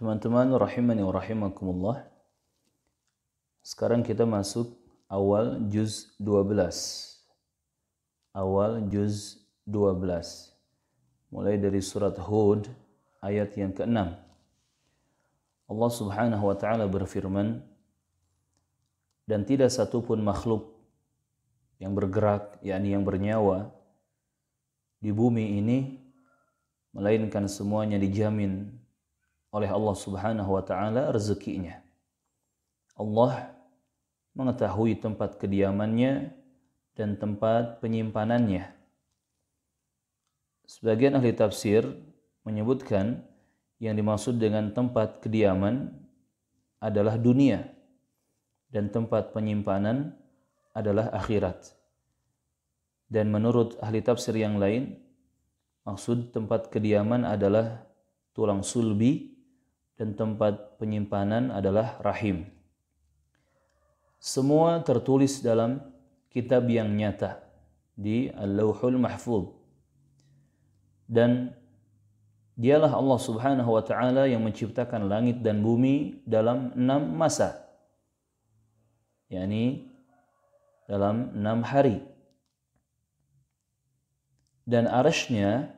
Teman-teman rahimani wa rahimakumullah. Sekarang kita masuk awal juz 12. Awal juz 12. Mulai dari surat Hud ayat yang ke-6. Allah Subhanahu wa taala berfirman, dan tidak satu pun makhluk yang bergerak, yakni yang bernyawa di bumi ini melainkan semuanya dijamin oleh Allah Subhanahu wa taala rezekinya. Allah mengetahui tempat kediamannya dan tempat penyimpanannya. Sebagian ahli tafsir menyebutkan yang dimaksud dengan tempat kediaman adalah dunia dan tempat penyimpanan adalah akhirat. Dan menurut ahli tafsir yang lain, maksud tempat kediaman adalah tulang sulbi dan tempat penyimpanan adalah rahim. Semua tertulis dalam kitab yang nyata di Al-Lauhul Mahfuz. Dan dialah Allah Subhanahu wa taala yang menciptakan langit dan bumi dalam enam masa. yakni dalam enam hari. Dan arasnya,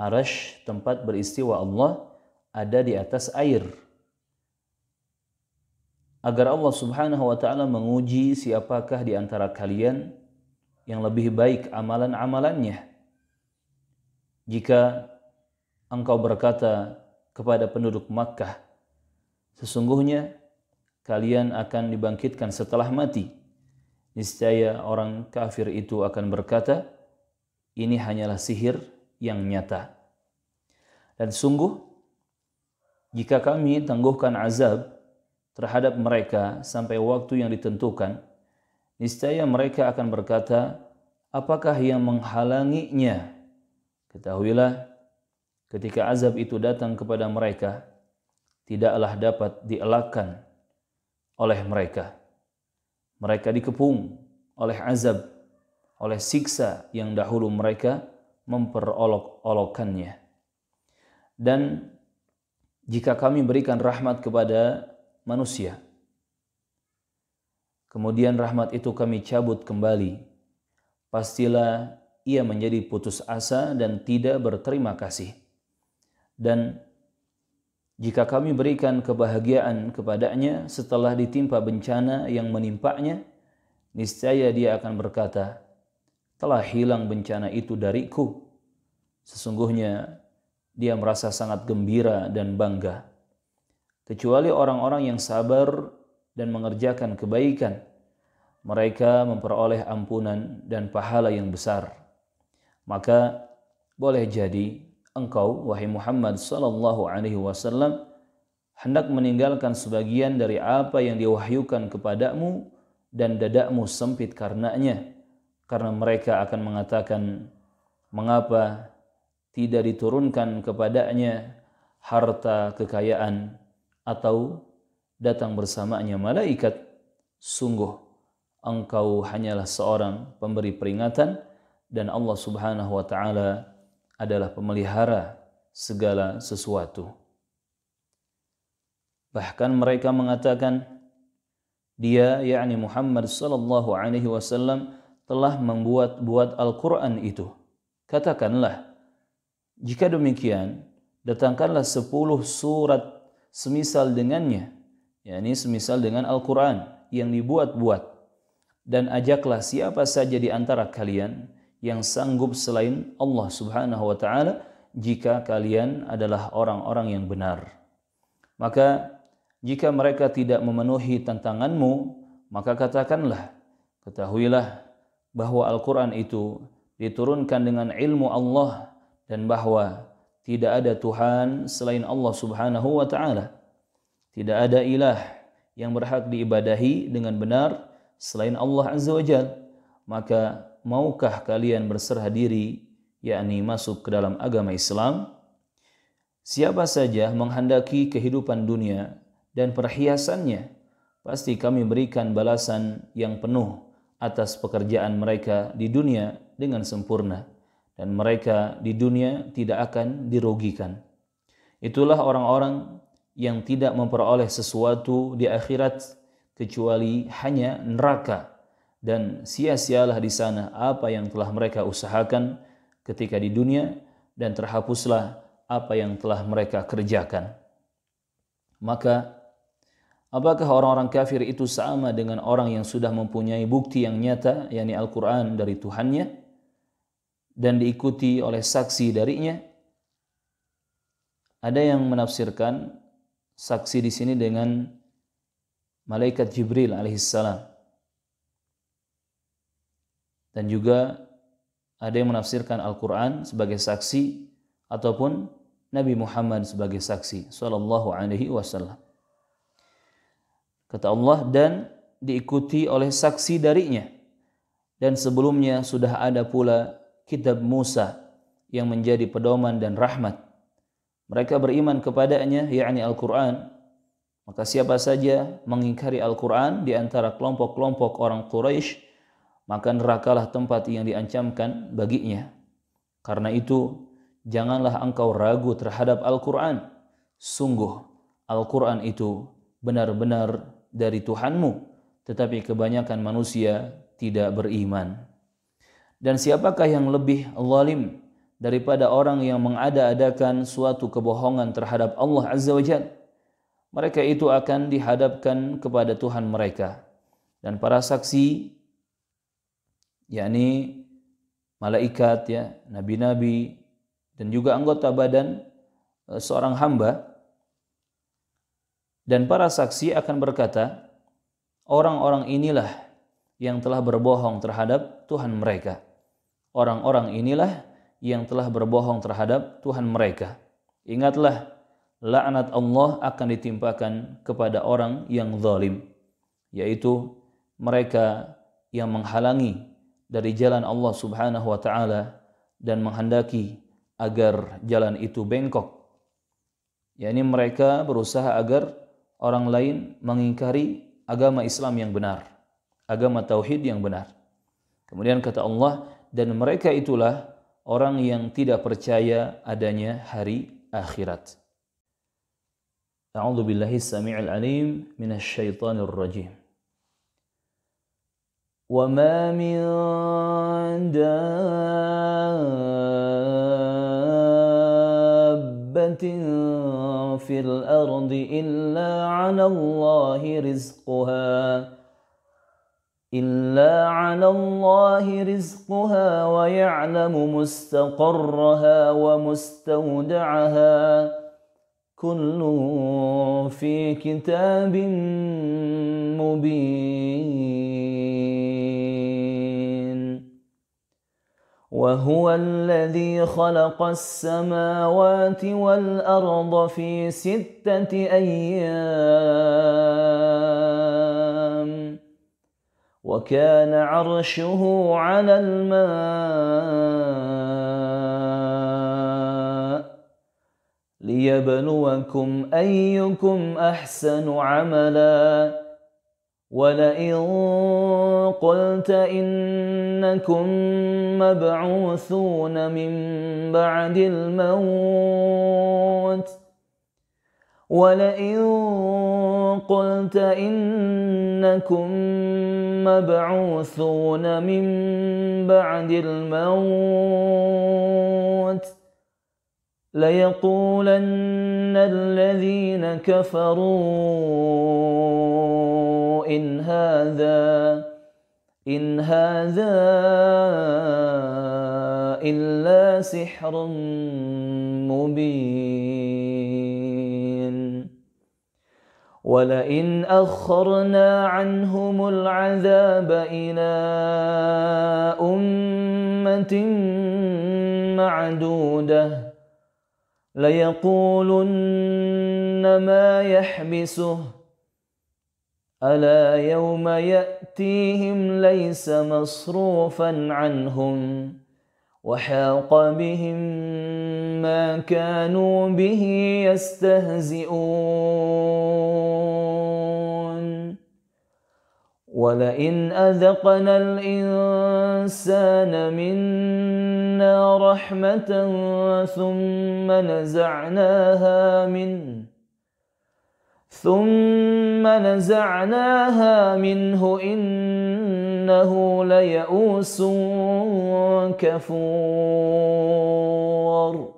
arash tempat beristiwa Allah ada di atas air. Agar Allah Subhanahu wa taala menguji siapakah di antara kalian yang lebih baik amalan-amalannya. Jika engkau berkata kepada penduduk Makkah, sesungguhnya kalian akan dibangkitkan setelah mati. Niscaya orang kafir itu akan berkata, ini hanyalah sihir yang nyata. Dan sungguh jika kami tangguhkan azab terhadap mereka sampai waktu yang ditentukan, niscaya mereka akan berkata, apakah yang menghalanginya? Ketahuilah, ketika azab itu datang kepada mereka, tidaklah dapat dielakkan oleh mereka. Mereka dikepung oleh azab, oleh siksa yang dahulu mereka memperolok olokkannya Dan jika kami berikan rahmat kepada manusia. Kemudian rahmat itu kami cabut kembali. Pastilah ia menjadi putus asa dan tidak berterima kasih. Dan jika kami berikan kebahagiaan kepadanya setelah ditimpa bencana yang menimpanya, niscaya dia akan berkata, "Telah hilang bencana itu dariku. Sesungguhnya dia merasa sangat gembira dan bangga. Kecuali orang-orang yang sabar dan mengerjakan kebaikan, mereka memperoleh ampunan dan pahala yang besar. Maka boleh jadi engkau wahai Muhammad sallallahu alaihi wasallam hendak meninggalkan sebagian dari apa yang diwahyukan kepadamu dan dadamu sempit karenanya karena mereka akan mengatakan mengapa tidak diturunkan kepadanya harta kekayaan atau datang bersamanya malaikat sungguh engkau hanyalah seorang pemberi peringatan dan Allah Subhanahu wa taala adalah pemelihara segala sesuatu bahkan mereka mengatakan dia yakni Muhammad sallallahu alaihi wasallam telah membuat buat Al-Qur'an itu katakanlah jika demikian, datangkanlah 10 surat semisal dengannya, yakni semisal dengan Al-Quran yang dibuat-buat. Dan ajaklah siapa saja di antara kalian yang sanggup selain Allah subhanahu wa ta'ala jika kalian adalah orang-orang yang benar. Maka jika mereka tidak memenuhi tantanganmu, maka katakanlah, ketahuilah bahwa Al-Quran itu diturunkan dengan ilmu Allah dan bahwa tidak ada Tuhan selain Allah Subhanahu wa taala. Tidak ada ilah yang berhak diibadahi dengan benar selain Allah Azza wa Jal. Maka maukah kalian berserah diri yakni masuk ke dalam agama Islam? Siapa saja menghendaki kehidupan dunia dan perhiasannya, pasti kami berikan balasan yang penuh atas pekerjaan mereka di dunia dengan sempurna dan mereka di dunia tidak akan dirugikan. Itulah orang-orang yang tidak memperoleh sesuatu di akhirat kecuali hanya neraka dan sia-sialah di sana apa yang telah mereka usahakan ketika di dunia dan terhapuslah apa yang telah mereka kerjakan. Maka apakah orang-orang kafir itu sama dengan orang yang sudah mempunyai bukti yang nyata yakni Al-Qur'an dari Tuhannya? dan diikuti oleh saksi darinya. Ada yang menafsirkan saksi di sini dengan malaikat Jibril alaihissalam. Dan juga ada yang menafsirkan Al-Qur'an sebagai saksi ataupun Nabi Muhammad sebagai saksi sallallahu alaihi wasallam. Kata Allah dan diikuti oleh saksi darinya. Dan sebelumnya sudah ada pula kitab Musa yang menjadi pedoman dan rahmat. Mereka beriman kepadanya, yakni Al-Quran. Maka siapa saja mengingkari Al-Quran di antara kelompok-kelompok orang Quraisy, maka nerakalah tempat yang diancamkan baginya. Karena itu, janganlah engkau ragu terhadap Al-Quran. Sungguh, Al-Quran itu benar-benar dari Tuhanmu, tetapi kebanyakan manusia tidak beriman. Dan siapakah yang lebih zalim daripada orang yang mengada-adakan suatu kebohongan terhadap Allah Azza wa Jal? Mereka itu akan dihadapkan kepada Tuhan mereka. Dan para saksi, yakni malaikat, ya, nabi-nabi, dan juga anggota badan eh, seorang hamba, dan para saksi akan berkata, orang-orang inilah yang telah berbohong terhadap Tuhan mereka. Orang-orang inilah yang telah berbohong terhadap Tuhan mereka. Ingatlah, laknat Allah akan ditimpakan kepada orang yang zalim, yaitu mereka yang menghalangi dari jalan Allah Subhanahu wa taala dan menghendaki agar jalan itu bengkok. yakni mereka berusaha agar orang lain mengingkari agama Islam yang benar, agama tauhid yang benar. Kemudian kata Allah, dan mereka itulah orang yang tidak percaya adanya hari akhirat. A'udzu billahi samii'il alim minasy syaithanir rajim. وما من دابة في الأرض إلا على الله رزقها إلا على الله رزقها ويعلم مستقرها ومستودعها كل في كتاب مبين وهو الذي خلق السماوات والأرض في ستة أيام وكان عرشه على الماء ليبلوكم ايكم احسن عملا ولئن قلت انكم مبعوثون من بعد الموت ولئن قلت إنكم مبعوثون من بعد الموت ليقولن الذين كفروا إن هذا إن هذا إلا سحر مبين ولئن أخرنا عنهم العذاب إلى أمة معدودة ليقولن ما يحبسه ألا يوم يأتيهم ليس مصروفا عنهم وحاق بهم كانوا به يستهزئون ولئن أذقنا الإنسان منا رحمة ثم نزعناها منه ثم نزعناها منه إنه ليئوس كفور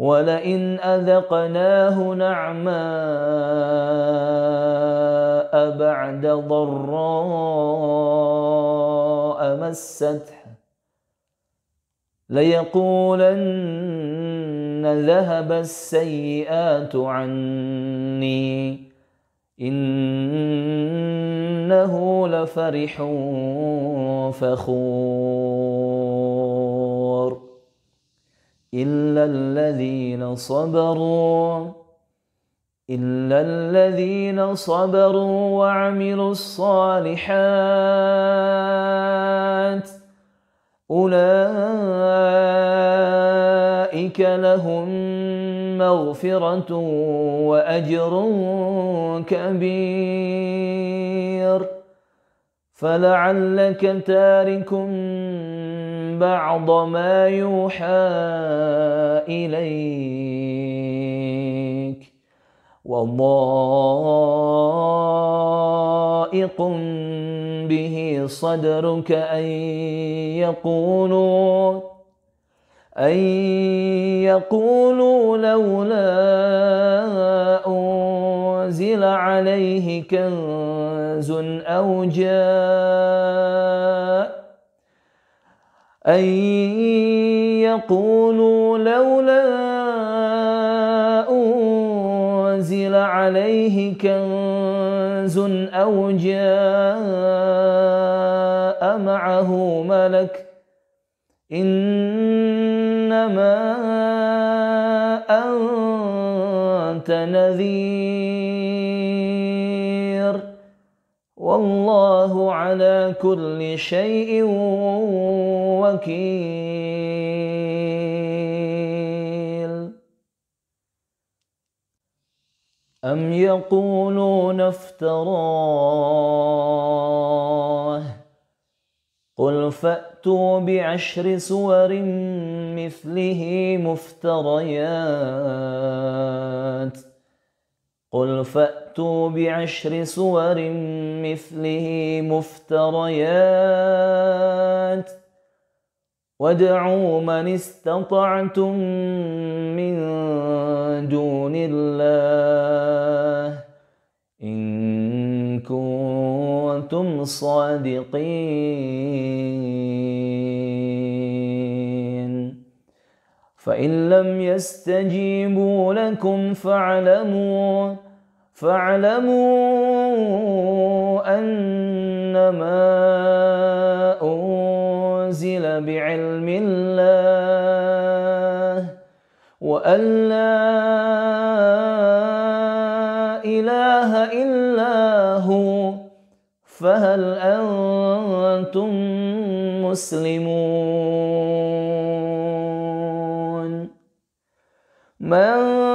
ولئن أذقناه نعماء بعد ضراء مسته ليقولن ذهب السيئات عني إنه لفرح فخور إلا الذين صبروا إلا الذين صبروا وعملوا الصالحات أولئك لهم مغفرة وأجر كبير فلعلك تارك بعض ما يوحى إليك وضائق به صدرك أن يقولوا أن يقولوا لولا أنزل عليه كنز أو جاء أن يقولوا لولا أنزل عليه كنز أو جاء معه ملك إنما أنت نذير والله على كل شيء وكيل أم يقولون افتراه قل فأتوا بعشر سور مثله مفتريات قل فأتوا فأتوا بعشر سور مثله مفتريات وادعوا من استطعتم من دون الله إن كنتم صادقين فإن لم يستجيبوا لكم فاعلموا فاعلموا أنما أنزل بعلم الله وأن لا إله إلا هو فهل أنتم مسلمون من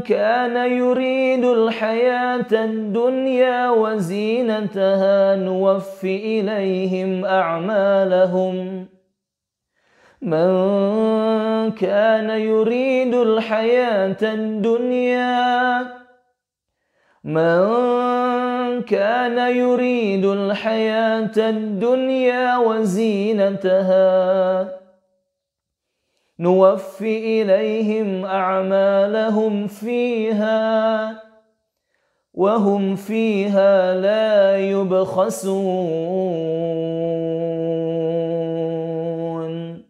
كان يريد الحياة الدنيا وزينتها نوف إليهم أعمالهم من كان يريد الحياة الدنيا من كان يريد الحياة الدنيا وزينتها نوف إليهم أعمالهم فيها وهم فيها لا يبخسون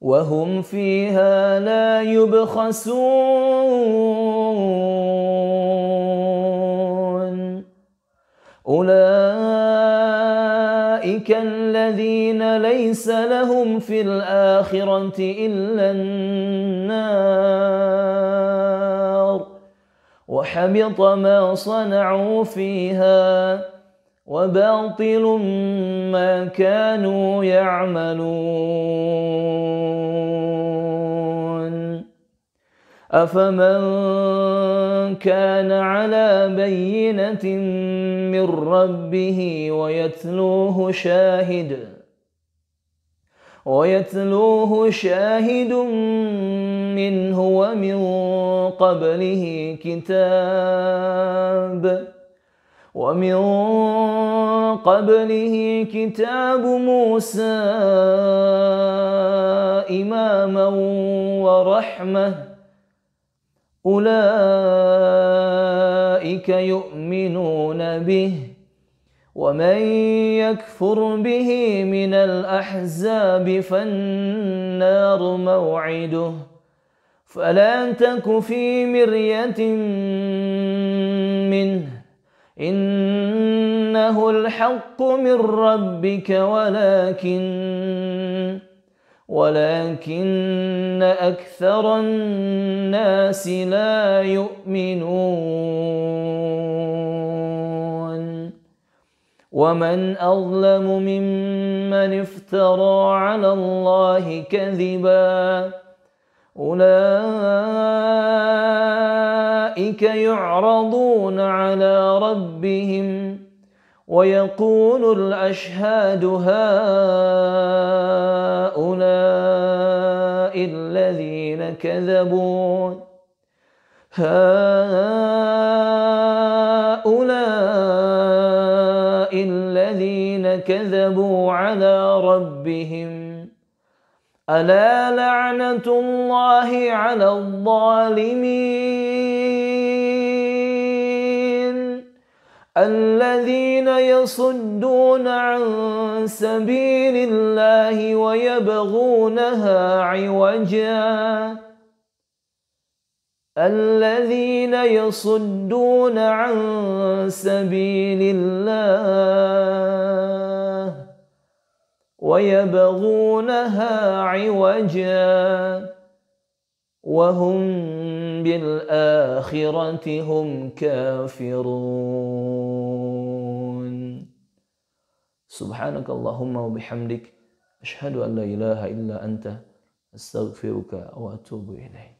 وهم فيها لا يبخسون أولئك الذين ليس لهم في الآخرة إلا النار وحبط ما صنعوا فيها وباطل ما كانوا يعملون أفمن كان على بينة من ربه ويتلوه شاهد ويتلوه شاهد منه ومن قبله كتاب ومن قبله كتاب موسى إماما ورحمه أولئك يؤمنون به ومن يكفر به من الأحزاب فالنار موعده فلا تك في مرية منه إنه الحق من ربك ولكن ولكن أكثر الناس لا يؤمنون ومن أظلم ممن افترى على الله كذبا أولئك يعرضون على ربهم ويقول الأشهاد هؤلاء الذين كذبوا هؤلاء الذين كذبوا على ربهم ألا لعنة الله على الظالمين الذين يصدون عن سبيل الله ويبغونها عوجا الذين يصدون عن سبيل الله ويبغونها عوجا وهم بالآخرة هم كافرون سبحانك اللهم وبحمدك أشهد أن لا إله إلا أنت أستغفرك وأتوب إليك